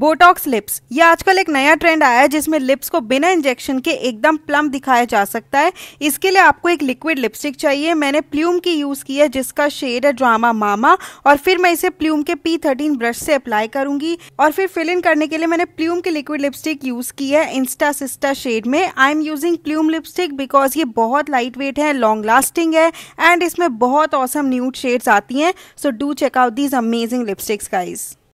Botox lips ये आजकल एक नया ट्रेंड आया है जिसमें लिप्स को बिना इंजेक्शन के एकदम प्लम दिखाया जा सकता है इसके लिए आपको एक लिक्विड लिपस्टिक चाहिए मैंने प्ल्यूम की यूज़ की है जिसका शेड है ड्रामा मामा और फिर मैं इसे प्ल्यूम के पी थर्टीन ब्रश से अप्लाई करूंगी और फिर फिल इन करने के लिए मैंने प्ल्यूम की लिक्विड लिपस्टिक यूज़ की है इंस्टा सिस्टा शेड में I am using Plum lipstick because ये बहुत लाइट वेट है लॉन्ग लास्टिंग है एंड इसमें बहुत औसम न्यूड शेड्स आती हैं so do check out these amazing lipsticks guys